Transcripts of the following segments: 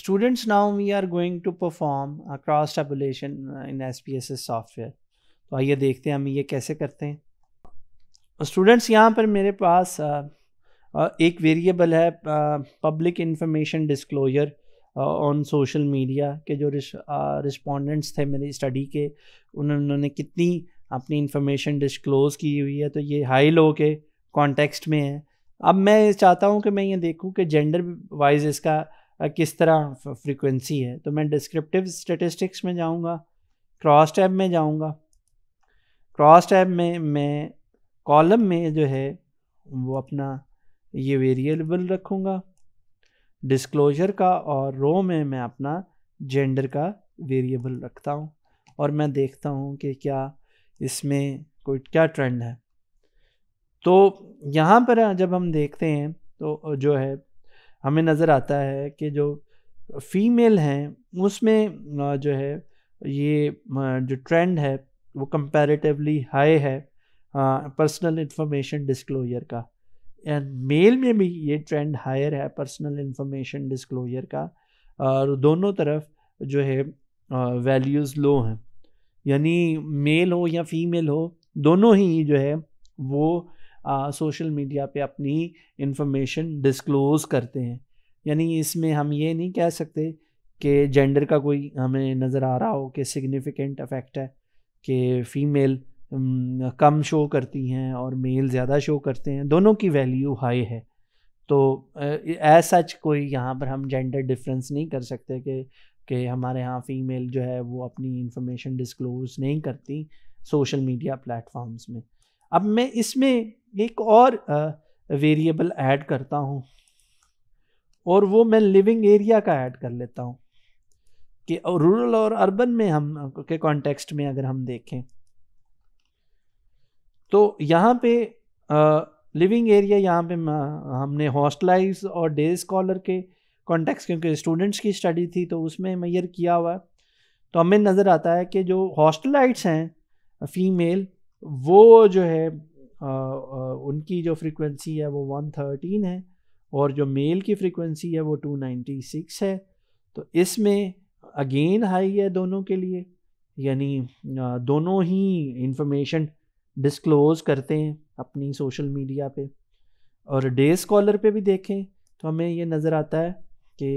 students now we are going to perform cross tabulation in S P S S software तो आइए देखते हैं हम ये कैसे करते हैं स्टूडेंट्स तो यहाँ पर मेरे पास uh, uh, एक वेरिएबल है public information disclosure on social media के जो रिस्पोंडेंट्स uh, थे मेरी स्टडी के उन्होंने कितनी अपनी इंफॉर्मेशन डिस्क्लोज़ की हुई है तो ये हाई लो के कॉन्टेक्स्ट में है अब मैं चाहता हूँ कि मैं ये देखूँ कि जेंडर वाइज इसका किस तरह फ्रीक्वेंसी है तो मैं डिस्क्रिप्टिव स्टेटिस्टिक्स में जाऊंगा क्रॉस टैब में जाऊंगा क्रॉस टैब में मैं कॉलम में जो है वो अपना ये वेरिएबल रखूँगा डिस्क्लोजर का और रो में मैं अपना जेंडर का वेरिएबल रखता हूँ और मैं देखता हूँ कि क्या इसमें कोई क्या ट्रेंड है तो यहाँ पर जब हम देखते हैं तो जो है हमें नज़र आता है कि जो फीमेल हैं उसमें जो है ये जो ट्रेंड है वो कंपैरेटिवली हाई है पर्सनल इन्फॉर्मेशन डिस्क्लोजर का एंड मेल में भी ये ट्रेंड हायर है पर्सनल इन्फॉर्मेशन डिस्क्लोजर का और दोनों तरफ जो है वैल्यूज़ लो हैं यानी मेल हो या फीमेल हो दोनों ही जो है वो सोशल मीडिया पे अपनी इंफॉर्मेशन डिस्क्लोज़ करते हैं यानी इसमें हम ये नहीं कह सकते कि जेंडर का कोई हमें नज़र आ रहा हो कि सिग्निफिकेंट अफेक्ट है कि फ़ीमेल कम शो करती हैं और मेल ज़्यादा शो करते हैं दोनों की वैल्यू हाई है तो एज सच कोई यहाँ पर हम जेंडर डिफरेंस नहीं कर सकते कि कि हमारे यहाँ फ़ीमेल जो है वो अपनी इंफॉर्मेशन डिस्क्लोज नहीं करती सोशल मीडिया प्लेटफॉर्म्स में अब मैं इसमें एक और वेरिएबल ऐड करता हूँ और वो मैं लिविंग एरिया का ऐड कर लेता हूँ कि रूरल और अर्बन में हम के कॉन्टेक्स्ट में अगर हम देखें तो यहाँ पे लिविंग एरिया यहाँ पे हमने हॉस्टलाइज और डे स्कॉलर के कॉन्टेक्स्ट क्योंकि स्टूडेंट्स की स्टडी थी तो उसमें मैयर किया हुआ तो हमें नज़र आता है कि जो हॉस्टलाइट्स हैं फीमेल वो जो है आ, आ, उनकी जो फ्रीक्वेंसी है वो 113 है और जो मेल की फ्रीक्वेंसी है वो 296 है तो इसमें अगेन हाई है दोनों के लिए यानी दोनों ही इंफॉर्मेशन डिस्क्लोज करते हैं अपनी सोशल मीडिया पे और डे स्कॉलर पे भी देखें तो हमें ये नज़र आता है कि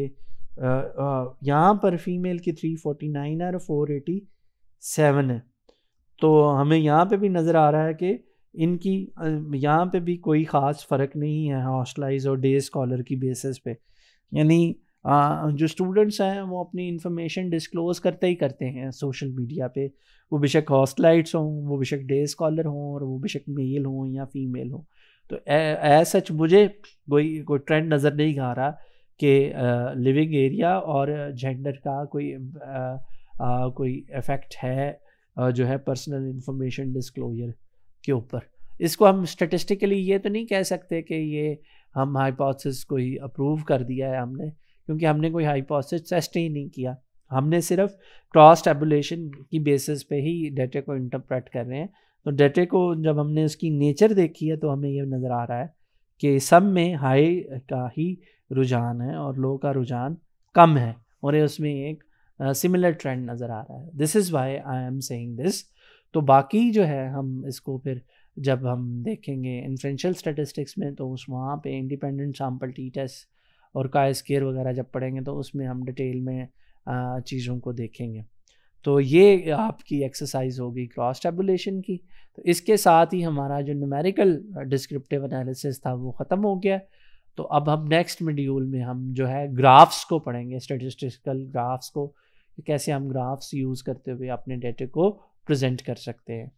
यहाँ पर फीमेल की 349 है और सेवन है तो हमें यहाँ पे भी नज़र आ रहा है कि इनकी यहाँ पे भी कोई ख़ास फ़र्क नहीं है हॉस्टलाइज और डे स्कॉलर की बेसिस पे यानी जो स्टूडेंट्स हैं वो अपनी इंफॉर्मेशन डिस्क्लोज करते ही करते हैं सोशल मीडिया पे वो बेशक हॉस्टलाइट्स हों वो बेशक डे स्कॉलर हों और वो बेशक मेल हों या फीमेल हों तो एज सच मुझे कोई कोई ट्रेंड नज़र नहीं आ रहा कि लिविंग एरिया और जेंडर का कोई आ, आ, कोई इफ़ेक्ट है जो है पर्सनल इन्फॉर्मेशन डिस्क्लोजर के ऊपर इसको हम स्टेटिस्टिकली ये तो नहीं कह सकते कि ये हम हाइपोथेसिस को ही अप्रूव कर दिया है हमने क्योंकि हमने कोई हाइपोथेसिस टेस्ट ही नहीं किया हमने सिर्फ क्रॉस टेबुलेशन की बेसिस पे ही डेटे को इंटरप्रेट कर रहे हैं तो डेटे को जब हमने उसकी नेचर देखी है तो हमें ये नज़र आ रहा है कि सब में हाई का ही रुझान है और लो का रुझान कम है और ये उसमें एक सिमिलर ट्रेंड नज़र आ रहा है this is why I am saying this तो बाकी जो है हम इसको फिर जब हम देखेंगे इन्फ्रेंशियल स्टेटिस्टिक्स में तो उस वहाँ पे इंडिपेंडेंट सैम्पल टी टेस्ट और का स्केयर वगैरह जब पढ़ेंगे तो उसमें हम डिटेल में चीज़ों को देखेंगे तो ये आपकी एक्सरसाइज होगी क्रॉस टेबुलेशन की तो इसके साथ ही हमारा जो न्यूमेरिकल डिस्क्रिप्टिव एनालिसिस था वो ख़त्म हो गया तो अब हम नेक्स्ट मेड्यूल में हम जो है ग्राफ्स को पढ़ेंगे स्टेटिस्टिकल ग्राफ्स को कैसे हम ग्राफ्स यूज़ करते हुए अपने डेटे को प्रेजेंट कर सकते हैं